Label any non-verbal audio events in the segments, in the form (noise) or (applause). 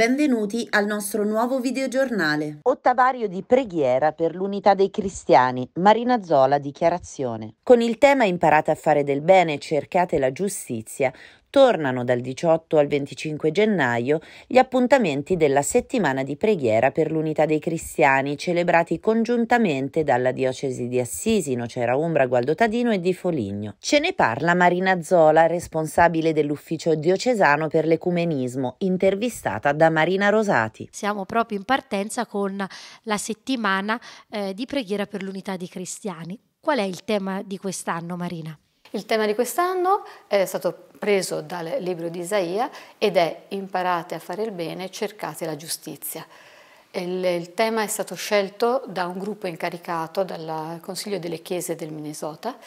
Benvenuti al nostro nuovo videogiornale. Ottavario di preghiera per l'unità dei cristiani. Marina Zola dichiarazione. Con il tema Imparate a fare del bene, cercate la giustizia, tornano dal 18 al 25 gennaio gli appuntamenti della settimana di preghiera per l'unità dei cristiani, celebrati congiuntamente dalla diocesi di Assisi, Nocera Umbra, Gualdo Tadino e di Foligno. Ce ne parla Marina Zola, responsabile dell'ufficio diocesano per l'ecumenismo, intervistata da Marina Rosati. Siamo proprio in partenza con la settimana eh, di preghiera per l'unità dei cristiani. Qual è il tema di quest'anno, Marina? Il tema di quest'anno è stato preso dal libro di Isaia ed è imparate a fare il bene, cercate la giustizia. Il, il tema è stato scelto da un gruppo incaricato dal Consiglio delle Chiese del Minnesota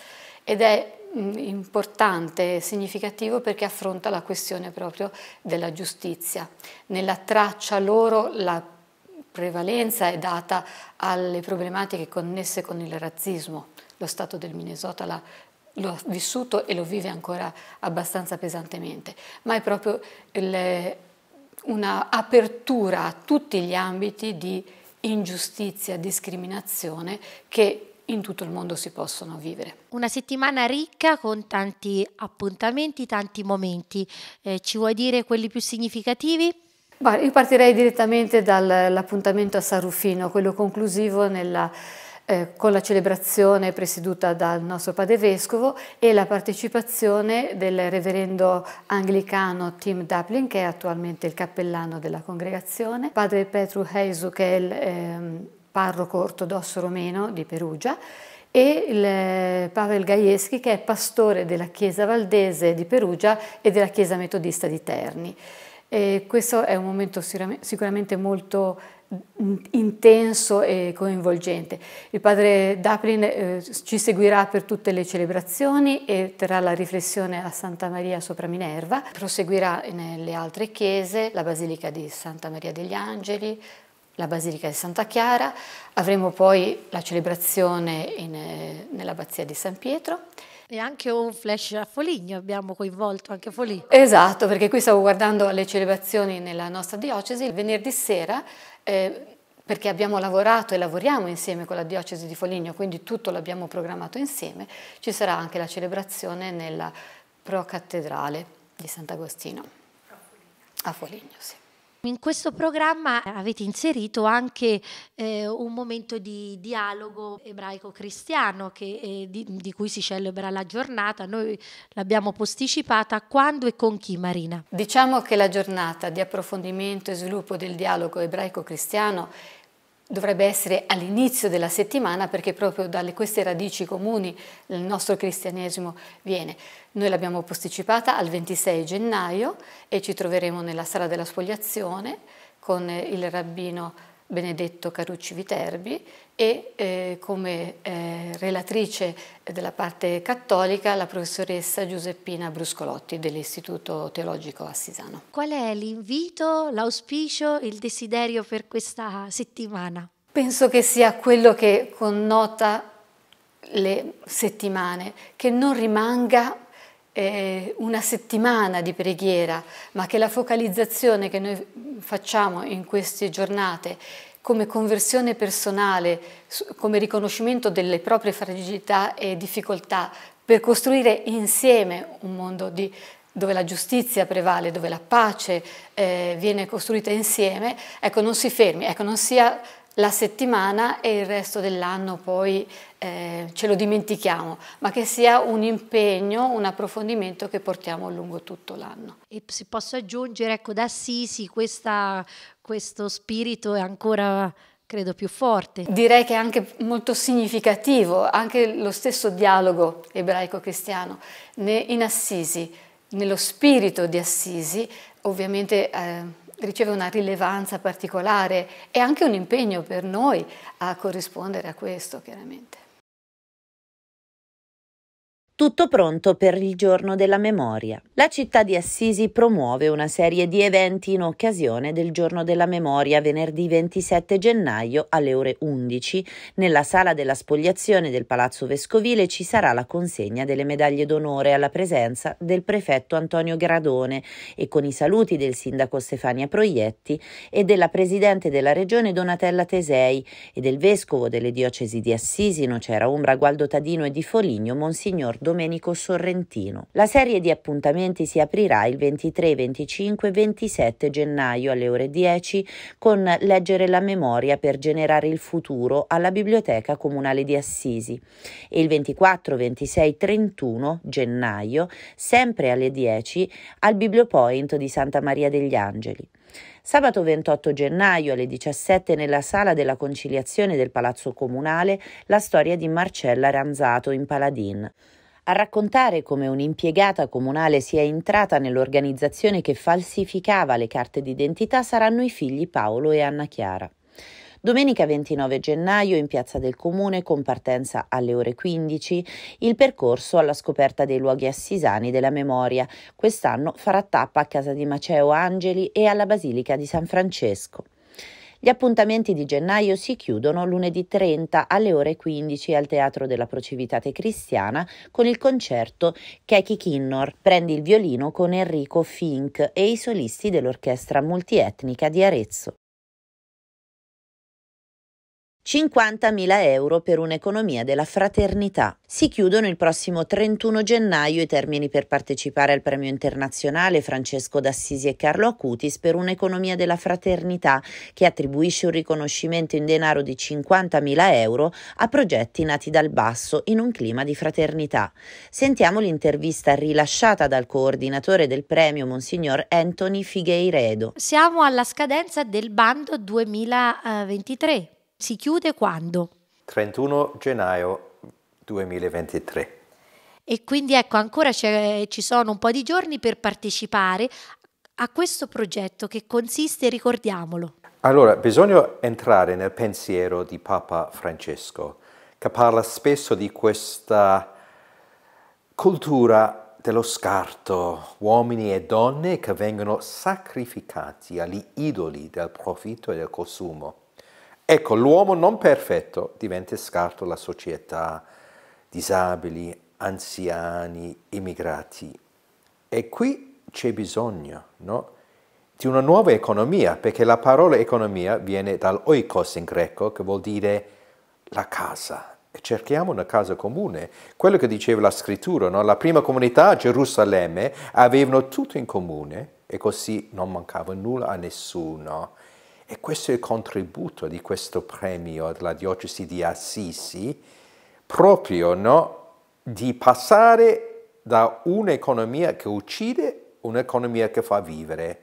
ed è mm, importante e significativo perché affronta la questione proprio della giustizia. Nella traccia loro la prevalenza è data alle problematiche connesse con il razzismo. Lo Stato del Minnesota la l'ho vissuto e lo vive ancora abbastanza pesantemente, ma è proprio un'apertura a tutti gli ambiti di ingiustizia, discriminazione che in tutto il mondo si possono vivere. Una settimana ricca con tanti appuntamenti, tanti momenti. Eh, ci vuoi dire quelli più significativi? Beh, io partirei direttamente dall'appuntamento a San Rufino, quello conclusivo nella eh, con la celebrazione presieduta dal nostro padre vescovo e la partecipazione del reverendo anglicano Tim Duplin, che è attualmente il cappellano della congregazione, padre Petru Heisu, che è il eh, parroco ortodosso romeno di Perugia, e eh, Pavel Gajewski che è pastore della chiesa valdese di Perugia e della chiesa metodista di Terni. E questo è un momento sicuramente molto intenso e coinvolgente. Il padre Daplin eh, ci seguirà per tutte le celebrazioni e terrà la riflessione a Santa Maria sopra Minerva, proseguirà nelle altre chiese, la Basilica di Santa Maria degli Angeli, la Basilica di Santa Chiara, avremo poi la celebrazione eh, nell'Abbazia di San Pietro. E anche un flash a Foligno, abbiamo coinvolto anche Foligno. Esatto, perché qui stavo guardando le celebrazioni nella nostra diocesi, il venerdì sera eh, perché abbiamo lavorato e lavoriamo insieme con la diocesi di Foligno, quindi tutto l'abbiamo programmato insieme, ci sarà anche la celebrazione nella procattedrale di Sant'Agostino a Foligno. A Foligno sì. In questo programma avete inserito anche eh, un momento di dialogo ebraico-cristiano che, eh, di, di, cui si celebra la giornata, noi l'abbiamo posticipata, quando e con chi Marina? Diciamo che la giornata di approfondimento e sviluppo del dialogo ebraico-cristiano dovrebbe essere all'inizio della settimana perché proprio da queste radici comuni il nostro cristianesimo viene. Noi l'abbiamo posticipata al 26 gennaio e ci troveremo nella sala della spogliazione con il rabbino Benedetto Carucci Viterbi e eh, come eh, relatrice della parte cattolica la professoressa Giuseppina Bruscolotti dell'Istituto Teologico Assisano. Qual è l'invito, l'auspicio, il desiderio per questa settimana? Penso che sia quello che connota le settimane, che non rimanga eh, una settimana di preghiera, ma che la focalizzazione che noi facciamo in queste giornate come conversione personale, come riconoscimento delle proprie fragilità e difficoltà, per costruire insieme un mondo di dove la giustizia prevale, dove la pace eh, viene costruita insieme, ecco non si fermi, ecco non sia la settimana e il resto dell'anno poi eh, ce lo dimentichiamo, ma che sia un impegno, un approfondimento che portiamo lungo tutto l'anno. E se posso aggiungere, ecco, da Sisi questa, questo spirito è ancora credo più forte. Direi che è anche molto significativo, anche lo stesso dialogo ebraico-cristiano in Assisi, nello spirito di Assisi, ovviamente... Eh, riceve una rilevanza particolare e anche un impegno per noi a corrispondere a questo, chiaramente. Tutto pronto per il giorno della memoria. La città di Assisi promuove una serie di eventi in occasione del giorno della memoria venerdì 27 gennaio alle ore 11. Nella sala della spogliazione del Palazzo Vescovile ci sarà la consegna delle medaglie d'onore alla presenza del prefetto Antonio Gradone e con i saluti del sindaco Stefania Proietti e della presidente della regione Donatella Tesei e del vescovo delle diocesi di Assisi, Nocera Umbra, Gualdo Tadino e di Foligno, Monsignor Domenico Sorrentino. La serie di appuntamenti si aprirà il 23, 25 e 27 gennaio alle ore 10 con Leggere la memoria per generare il futuro alla Biblioteca Comunale di Assisi e il 24, 26, 31 gennaio, sempre alle 10, al Bibliopoint di Santa Maria degli Angeli. Sabato 28 gennaio alle 17 nella sala della conciliazione del Palazzo Comunale la storia di Marcella Ranzato in Paladin a raccontare come un'impiegata comunale sia entrata nell'organizzazione che falsificava le carte d'identità saranno i figli Paolo e Anna Chiara. Domenica 29 gennaio in piazza del comune con partenza alle ore 15 il percorso alla scoperta dei luoghi assisani della memoria. Quest'anno farà tappa a casa di Maceo Angeli e alla Basilica di San Francesco. Gli appuntamenti di gennaio si chiudono lunedì 30 alle ore 15 al Teatro della Procivitate Cristiana con il concerto Keki Kinnor, Prendi il violino con Enrico Fink e i solisti dell'orchestra multietnica di Arezzo. 50.000 euro per un'economia della fraternità. Si chiudono il prossimo 31 gennaio i termini per partecipare al premio internazionale Francesco d'Assisi e Carlo Acutis per un'economia della fraternità che attribuisce un riconoscimento in denaro di 50.000 euro a progetti nati dal basso in un clima di fraternità. Sentiamo l'intervista rilasciata dal coordinatore del premio, Monsignor Anthony Figueiredo. Siamo alla scadenza del bando 2023 si chiude quando? 31 gennaio 2023. E quindi ecco, ancora ci sono un po' di giorni per partecipare a questo progetto che consiste, ricordiamolo. Allora, bisogna entrare nel pensiero di Papa Francesco, che parla spesso di questa cultura dello scarto, uomini e donne che vengono sacrificati agli idoli del profitto e del consumo. Ecco, l'uomo non perfetto diventa scarto alla società, disabili, anziani, immigrati. E qui c'è bisogno no? di una nuova economia, perché la parola economia viene dal oikos in greco, che vuol dire la casa. E cerchiamo una casa comune. Quello che diceva la scrittura, no? la prima comunità a Gerusalemme avevano tutto in comune e così non mancava nulla a nessuno. E questo è il contributo di questo premio della diocesi di Assisi, proprio no, di passare da un'economia che uccide un'economia che fa vivere,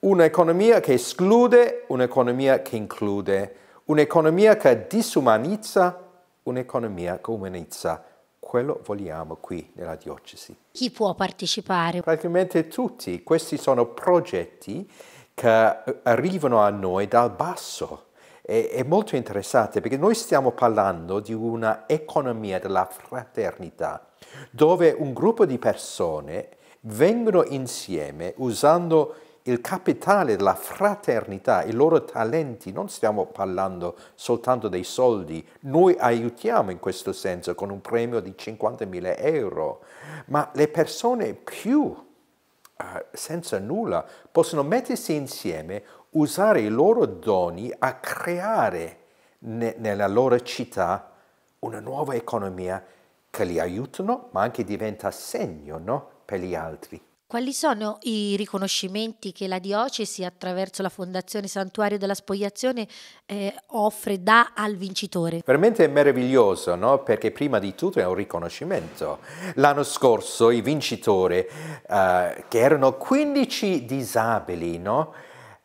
un'economia che esclude, un'economia che include, un'economia che disumanizza, un'economia che umanizza. Quello vogliamo qui nella diocesi. Chi può partecipare? Praticamente tutti. Questi sono progetti che eh, arrivano a noi dal basso. È, è molto interessante perché noi stiamo parlando di un'economia della fraternità, dove un gruppo di persone vengono insieme usando il capitale della fraternità, i loro talenti, non stiamo parlando soltanto dei soldi, noi aiutiamo in questo senso con un premio di 50.000 euro, ma le persone più senza nulla possono mettersi insieme, usare i loro doni a creare ne, nella loro città una nuova economia che li aiutano, ma anche diventa segno no? per gli altri. Quali sono i riconoscimenti che la diocesi, attraverso la Fondazione Santuario della Spogliazione, eh, offre, dà al vincitore? Veramente è meraviglioso, no? perché prima di tutto è un riconoscimento. L'anno scorso i vincitori, eh, che erano 15 disabili, no?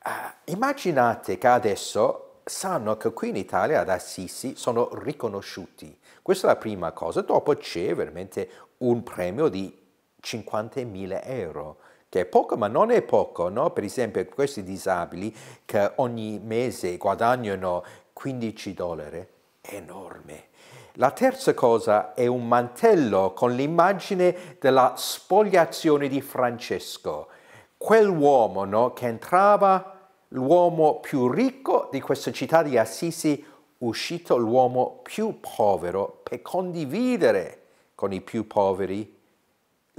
eh, immaginate che adesso sanno che qui in Italia ad Assisi sono riconosciuti. Questa è la prima cosa, dopo c'è veramente un premio di 50.000 euro che è poco ma non è poco, no? per esempio questi disabili che ogni mese guadagnano 15 dollari, è enorme. La terza cosa è un mantello con l'immagine della spogliazione di Francesco, quell'uomo no? che entrava, l'uomo più ricco di questa città di Assisi, uscito l'uomo più povero per condividere con i più poveri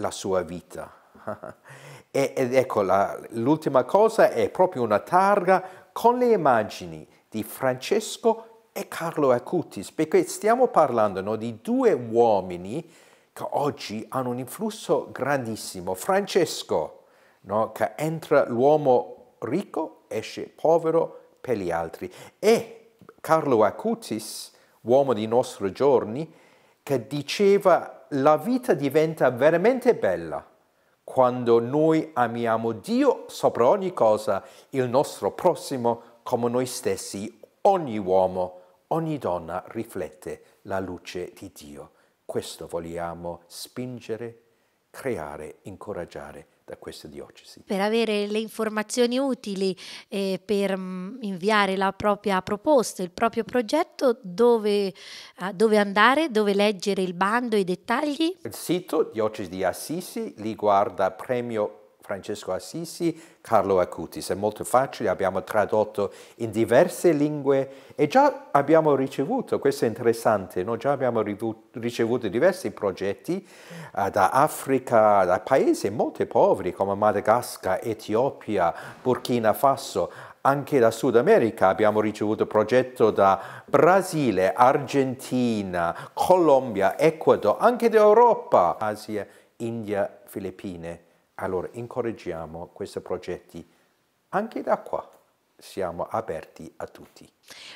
la sua vita. (laughs) Ed ecco, l'ultima cosa è proprio una targa con le immagini di Francesco e Carlo Acutis, perché stiamo parlando no, di due uomini che oggi hanno un influsso grandissimo. Francesco, no, che entra l'uomo ricco, esce povero per gli altri, e Carlo Acutis, uomo di nostri giorni, che diceva la vita diventa veramente bella quando noi amiamo Dio sopra ogni cosa, il nostro prossimo come noi stessi, ogni uomo, ogni donna riflette la luce di Dio. Questo vogliamo spingere, creare, incoraggiare da queste diocesi. Per avere le informazioni utili eh, per mm, inviare la propria proposta, il proprio progetto, dove, ah, dove, andare, dove leggere il bando, i dettagli? Il sito Diocesi di Assisi li guarda premio Francesco Assisi, Carlo Acutis. È molto facile, abbiamo tradotto in diverse lingue e già abbiamo ricevuto, questo è interessante, no? già abbiamo ricevuto diversi progetti uh, da Africa, da paesi molto poveri come Madagascar, Etiopia, Burkina Faso, anche da Sud America abbiamo ricevuto progetti da Brasile, Argentina, Colombia, Ecuador, anche d'Europa, Asia, India, Filippine. Allora incoraggiamo questi progetti anche da qua. Siamo aperti a tutti.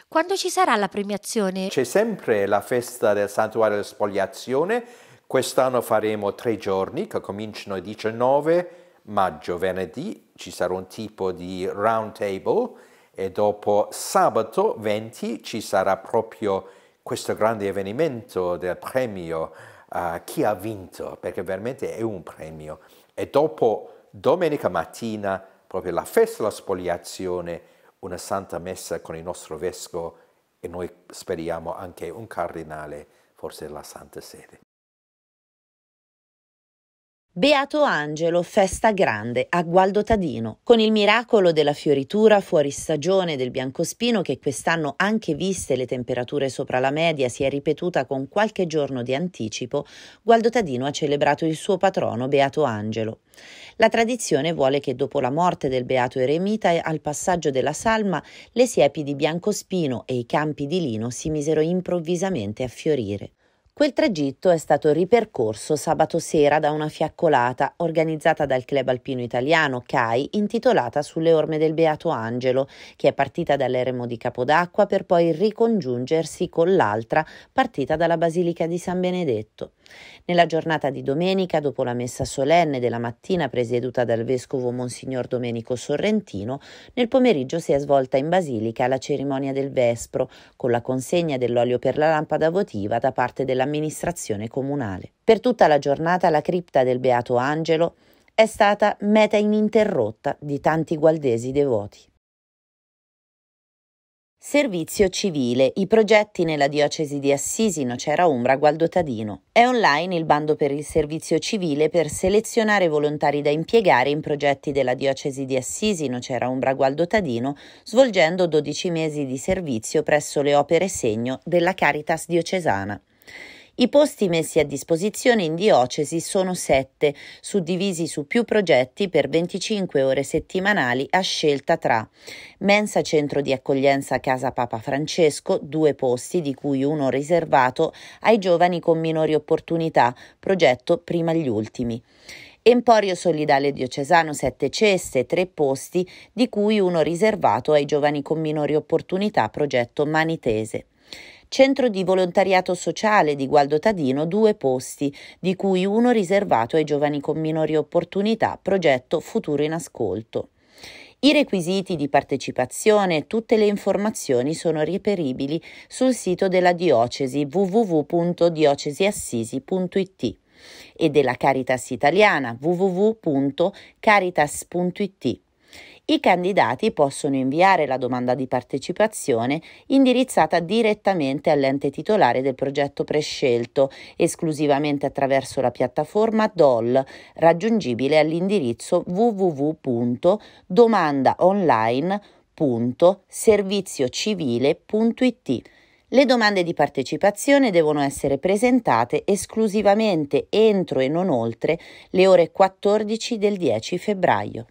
Quando ci sarà la premiazione? C'è sempre la festa del Santuario della Spogliazione. Quest'anno faremo tre giorni che cominciano il 19 maggio, venerdì. Ci sarà un tipo di round table e dopo sabato 20 ci sarà proprio questo grande avvenimento del premio uh, chi ha vinto, perché veramente è un premio. E dopo domenica mattina, proprio la festa della spoliazione, una santa messa con il nostro vescovo e noi speriamo anche un cardinale, forse la Santa Sede. Beato Angelo, festa grande a Gualdo Tadino. Con il miracolo della fioritura fuori stagione del biancospino, che quest'anno, anche viste le temperature sopra la media, si è ripetuta con qualche giorno di anticipo, Gualdo Tadino ha celebrato il suo patrono Beato Angelo. La tradizione vuole che dopo la morte del Beato Eremita e al passaggio della salma, le siepi di biancospino e i campi di lino si misero improvvisamente a fiorire. Quel tragitto è stato ripercorso sabato sera da una fiaccolata organizzata dal club alpino italiano CAI intitolata Sulle orme del Beato Angelo, che è partita dall'eremo di Capodacqua per poi ricongiungersi con l'altra partita dalla Basilica di San Benedetto. Nella giornata di domenica, dopo la messa solenne della mattina presieduta dal vescovo Monsignor Domenico Sorrentino, nel pomeriggio si è svolta in Basilica la cerimonia del Vespro, con la consegna dell'olio per la lampada votiva da parte dell'amministrazione comunale. Per tutta la giornata la cripta del Beato Angelo è stata meta ininterrotta di tanti gualdesi devoti. Servizio civile, i progetti nella diocesi di Assisi, Nocera Umbra, Gualdo Tadino. È online il bando per il servizio civile per selezionare volontari da impiegare in progetti della diocesi di Assisi, Nocera Umbra, Gualdo Tadino, svolgendo 12 mesi di servizio presso le opere segno della Caritas diocesana. I posti messi a disposizione in diocesi sono sette, suddivisi su più progetti per 25 ore settimanali a scelta tra mensa centro di accoglienza Casa Papa Francesco, due posti di cui uno riservato ai giovani con minori opportunità, progetto prima gli ultimi. Emporio Solidale Diocesano 7 ceste, 3 posti, di cui uno riservato ai giovani con minori opportunità, progetto Manitese. Centro di volontariato sociale di Gualdo Tadino due posti, di cui uno riservato ai giovani con minori opportunità, progetto Futuro in Ascolto. I requisiti di partecipazione e tutte le informazioni sono reperibili sul sito della diocesi www.diocesiassisi.it e della Caritas italiana www.caritas.it i candidati possono inviare la domanda di partecipazione indirizzata direttamente all'ente titolare del progetto prescelto, esclusivamente attraverso la piattaforma DOL, raggiungibile all'indirizzo www.domandaonline.serviziocivile.it. Le domande di partecipazione devono essere presentate esclusivamente entro e non oltre le ore 14 del 10 febbraio.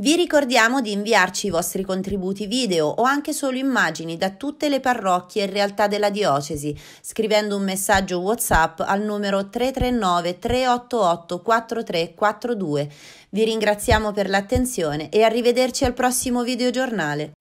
Vi ricordiamo di inviarci i vostri contributi video o anche solo immagini da tutte le parrocchie e realtà della diocesi scrivendo un messaggio WhatsApp al numero 339 388 4342. Vi ringraziamo per l'attenzione e arrivederci al prossimo video giornale.